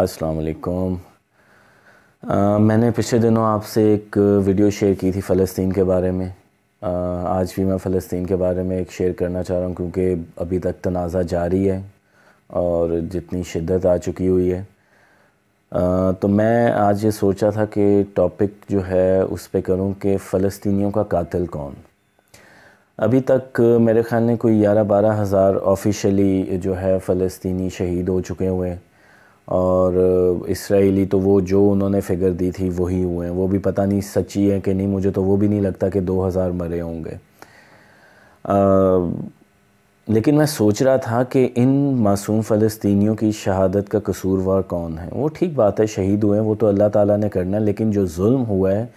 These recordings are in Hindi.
अस्सलाम वालेकुम मैंने पिछले दिनों आपसे एक वीडियो शेयर की थी फ़लस्तीन के बारे में आ, आज भी मैं फ़लस्तीन के बारे में एक शेयर करना चाह रहा हूँ क्योंकि अभी तक तनाज़ा जारी है और जितनी शिद्दत आ चुकी हुई है आ, तो मैं आज ये सोचा था कि टॉपिक जो है उस पर करूँ कि फ़लस्तीनियों का कातिल कौन अभी तक मेरे ख़्याल में कोई ग्यारह बारह हज़ार ऑफिशली जो है फ़लस्तीनी शहीद हो चुके हुए हैं और इसराइली तो वो जो उन्होंने फिगर दी थी वही हुए हैं वो भी पता नहीं सच्ची है कि नहीं मुझे तो वो भी नहीं लगता कि 2000 मरे होंगे लेकिन मैं सोच रहा था कि इन मासूम फ़लस्तियों की शहादत का कसूरवार कौन है वो ठीक बात है शहीद हुए हैं वो तो अल्लाह ताला ने करना लेकिन जो जुल्म हुआ है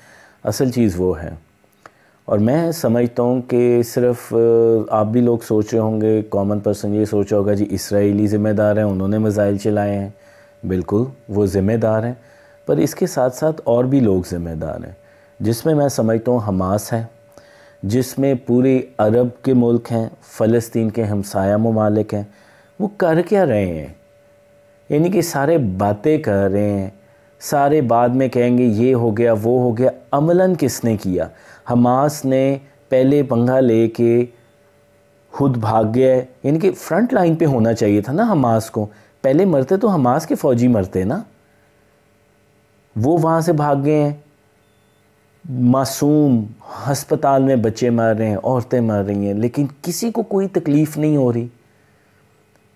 असल चीज़ वो है और मैं समझता हूँ कि सिर्फ आप भी लोग सोच रहे होंगे कॉमन पर्सन ये सोच रहा होगा जी इसराइली ज़िम्मेदार हैं उन्होंने मिज़ाइल चलाए हैं बिल्कुल वो ज़िम्मेदार हैं पर इसके साथ साथ और भी लोग ज़िम्मेदार हैं जिसमें मैं समझता हूँ हमास है जिसमें पूरे अरब के मुल्क हैं फ़लस्तीन के हमसाया ममालिक हैं वो कर क्या रहे हैं यानी कि सारे बातें कर रहे हैं सारे बाद में कहेंगे ये हो गया वो हो गया अमलन किसने किया हमास ने पहले पंगा ले के खुद भाग गया यानी कि फ्रंट लाइन पे होना चाहिए था ना हमास को पहले मरते तो हमास के फ़ौजी मरते ना वो वहाँ से भाग गए हैं मासूम हस्पताल में बच्चे मर रहे हैं औरतें मर रही हैं लेकिन किसी को कोई तकलीफ़ नहीं हो रही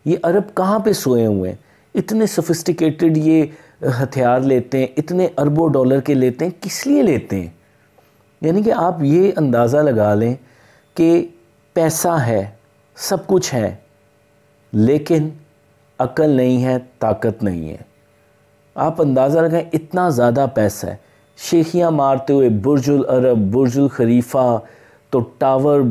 ये अरब कहाँ पे सोए हुए हैं इतने सोफिस्टिकेटेड ये हथियार लेते हैं इतने अरबों डॉलर के लेते हैं किस लिए लेते हैं यानी कि आप ये अंदाज़ा लगा लें कि पैसा है सब कुछ है लेकिन अकल नहीं है ताकत नहीं है आप अंदाज़ा लगाएं इतना ज़्यादा पैसा है शेखियाँ मारते हुए बुरजुल अरब बुरजुल खरीफा तो टावर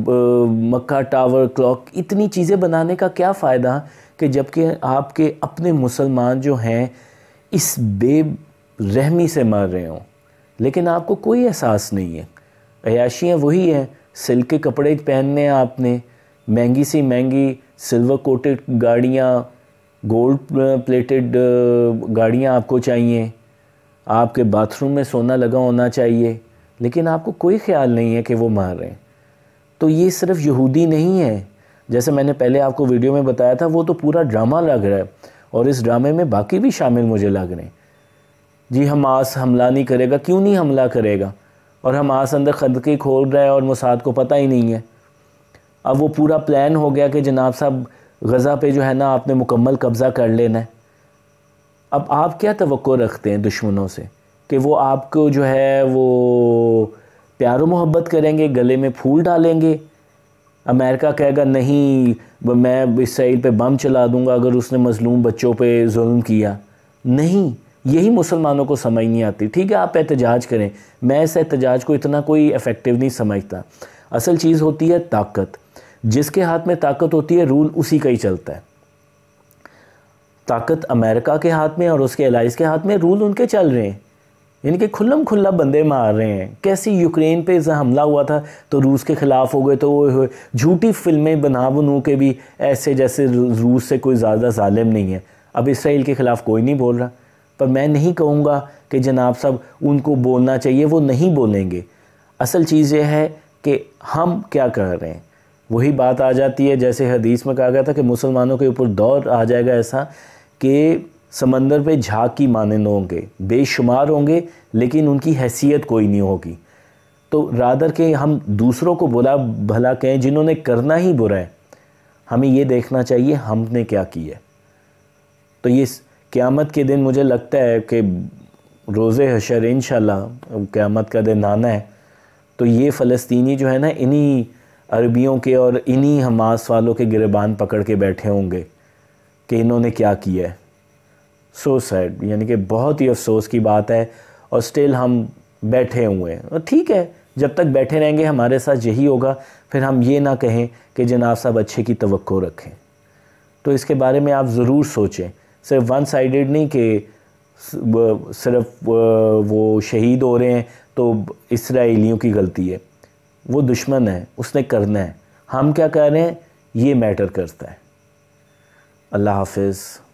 मक्का टावर क्लॉक इतनी चीज़ें बनाने का क्या फ़ायदा कि जबकि आपके अपने मुसलमान जो हैं इस बेरहमी से मर रहे हों लेकिन आपको कोई एहसास नहीं है अयाशियाँ वही हैं सिल्क के कपड़े पहनने हैं आपने महंगी सी महंगी सिल्वर कोटेड गाड़ियाँ गोल्ड प्लेटेड गाड़ियाँ आपको चाहिए आपके बाथरूम में सोना लगा होना चाहिए लेकिन आपको कोई ख्याल नहीं है कि वो मार रहे हैं तो ये सिर्फ यहूदी नहीं है जैसे मैंने पहले आपको वीडियो में बताया था वो तो पूरा ड्रामा लग रहा है और इस ड्रामे में बाकी भी शामिल मुझे लग रहे हैं जी हम आस हमला नहीं करेगा क्यों नहीं हमला करेगा और हम आस अंदर खदके खोल रहे हैं और मुसाद को पता ही नहीं है अब वो पूरा प्लान हो गया कि जनाब साहब गज़ा पे जो है ना आपने मुकम्मल कब्ज़ा कर लेना है अब आप क्या तो रखते हैं दुश्मनों से कि वो आपको जो है वो प्यार मोहब्बत करेंगे गले में फूल डालेंगे अमेरिका कहेगा नहीं मैं इसराइल पे बम चला दूंगा अगर उसने मजलूम बच्चों पे जुल्म किया नहीं यही मुसलमानों को समझ नहीं आती ठीक है आप एहतजाज करें मैं इस एहतजाज को इतना कोई इफ़ेक्टिव नहीं समझता असल चीज़ होती है ताकत जिसके हाथ में ताकत होती है रूल उसी का ही चलता है ताकत अमेरिका के हाथ में और उसके एलाइज के हाथ में रूल उनके चल रहे हैं इनके खुल्लम खुल्ला बंदे मार रहे हैं कैसे यूक्रेन पे हमला हुआ था तो रूस के ख़िलाफ़ हो गए तो वो झूठी फिल्में बना बनू के भी ऐसे जैसे रूस से कोई ज़्यादा ालिम नहीं है अब इसराइल के ख़िलाफ़ कोई नहीं बोल रहा पर मैं नहीं कहूँगा कि जनाब साहब उनको बोलना चाहिए वो नहीं बोलेंगे असल चीज़ यह है कि हम क्या कर रहे हैं वही बात आ जाती है जैसे हदीस में कहा गया था कि मुसलमानों के ऊपर दौर आ जाएगा ऐसा कि समंदर पे झाक की मानंद होंगे बेशुमार होंगे लेकिन उनकी हैसियत कोई नहीं होगी तो रादर के हम दूसरों को बुरा भला कहें जिन्होंने करना ही बुरा है हमें ये देखना चाहिए हमने क्या किया तो ये क़्यामत के दिन मुझे लगता है कि रोज़े हशर इन क्यामत का दिन आना है तो ये फ़लस्तनी जो है ना इन्हीं अरबियों के और इन्हीं हमास वालों के गिरबान पकड़ के बैठे होंगे कि इन्होंने क्या किया है सो सैड यानी कि बहुत ही अफसोस की बात है और स्टिल हम बैठे हुए हैं और ठीक है जब तक बैठे रहेंगे हमारे साथ यही होगा फिर हम ये ना कहें कि जनाब साहब अच्छे की तो रखें तो इसके बारे में आप ज़रूर सोचें सिर्फ वन साइडेड नहीं कि सिर्फ वो शहीद हो रहे हैं तो इसराइलियों की गलती है वो दुश्मन है उसने करना है हम क्या कह रहे हैं ये मैटर करता है अल्लाह हाफिज़